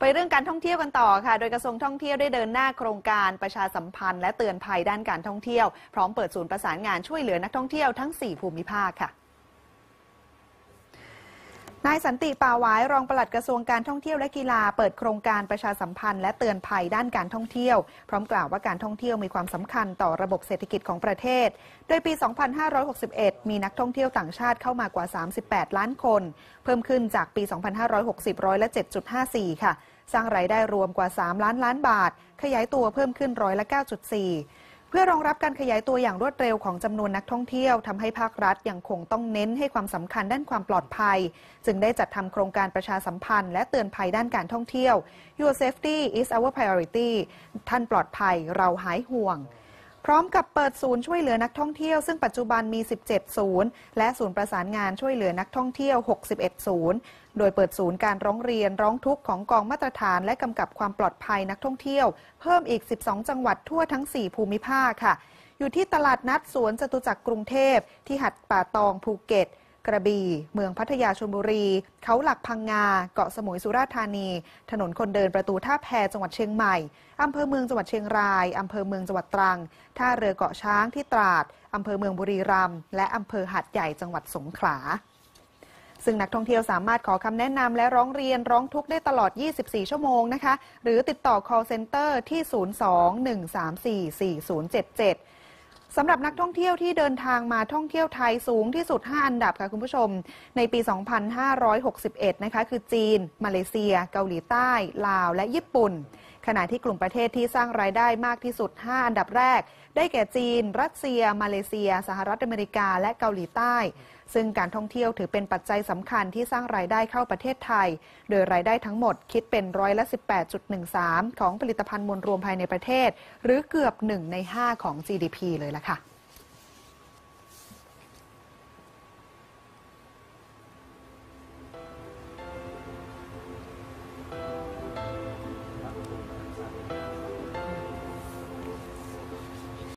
ไปเรื่องการท่องเที่ยวกันต่อค่ะ โดยกระทรวงท่องเที่ยวได้เดินหน้าโครงการประชาสัมพันธ์และเตือนภัยด้านการท่องเที่ยว พร้อมเปิดศูนย์ประสานงานช่วยเหลือนักท่องเที่ยวทั้ง4ภูมิภาคค่ะนายสันติป่าวายรองปลัดกระทรวงการท่องเที่ยวและกีฬาเปิดโครงการประชาสัมพันธ์และเตือนภัยด้านการท่องเที่ยว พร้อมกล่าวว่าการท่องเที่ยวมีความสำคัญต่อระบบเศรษฐกิจของประเทศ โดยปี 2561 มีนักท่องเที่ยวต่างชาติเข้ามากว่า 38 ล้านคน เพิ่มขึ้นจากปี 2560 ร้อยละ 7.54 ค่ะ สร้างไรายได้รวมกว่า 3 ล้านล้านบาท ขยายตัวเพิ่มขึ้นร้อยละ 9.4เพื่อรองรับการขยายตัวอย่างรวดเร็วของจำนวนนักท่องเที่ยวทำให้ภาครัฐยังคงต้องเน้นให้ความสำคัญด้านความปลอดภัย จึงได้จัดทำโครงการประชาสัมพันธ์ และเตือนภัยด้านการท่องเที่ยว Your safety is our priority ท่านปลอดภัยเราหายห่วงพร้อมกับเปิดศูนย์ช่วยเหลือนักท่องเที่ยวซึ่งปัจจุบันมี 17 ศูนย์ และศูนย์ประสานงานช่วยเหลือนักท่องเที่ยว 61 ศูนย์ โดยเปิดศูนย์การร้องเรียนร้องทุกข์ของกองมาตรฐานและกำกับความปลอดภัยนักท่องเที่ยวเพิ่มอีก 12 จังหวัดทั่วทั้ง 4 ภูมิภาคค่ะ อยู่ที่ตลาดนัดสวนจตุจักรกรุงเทพที่หัดป่าตองภูเก็ตกระบี่ เมืองพัทยาชลบุรี เขาหลักพังงา เกาะสมุยสุราษฎร์ธานี ถนนคนเดินประตูท่าแพจังหวัดเชียงใหม่อำเภอเมืองจังหวัดเชียงรายอำเภอเมืองจังหวัดตรัง ท่าเรือเกาะช้างที่ตราดอำเภอเมืองบุรีรัมย์ และอำเภอหาดใหญ่จังหวัดสงขลา ซึ่งนักท่องเที่ยวสามารถขอคำแนะนำและร้องเรียนร้องทุกข์ได้ตลอด 24 ชั่วโมงนะคะ หรือติดต่อ call center ที่ 02 134 4077สำหรับนักท่องเที่ยวที่เดินทางมาท่องเที่ยวไทยสูงที่สุด 5 อันดับค่ะคุณผู้ชมในปี 2561 นะคะ คือจีน มาเลเซีย เกาหลีใต้ ลาว และญี่ปุ่นขณะที่กลุ่มประเทศที่สร้างรายได้มากที่สุด 5 อันดับแรก ได้แก่จีน รัสเซีย มาเลเซีย สหรัฐอเมริกา และเกาหลีใต้ ซึ่งการท่องเที่ยวถือเป็นปัจจัยสำคัญที่สร้างรายได้เข้าประเทศไทย โดยรายได้ทั้งหมดคิดเป็นร้อยละ 18.13 ของผลิตภัณฑ์มวลรวมภายในประเทศ หรือเกือบ 1 ใน 5 ของ GDP เลยล่ะค่ะ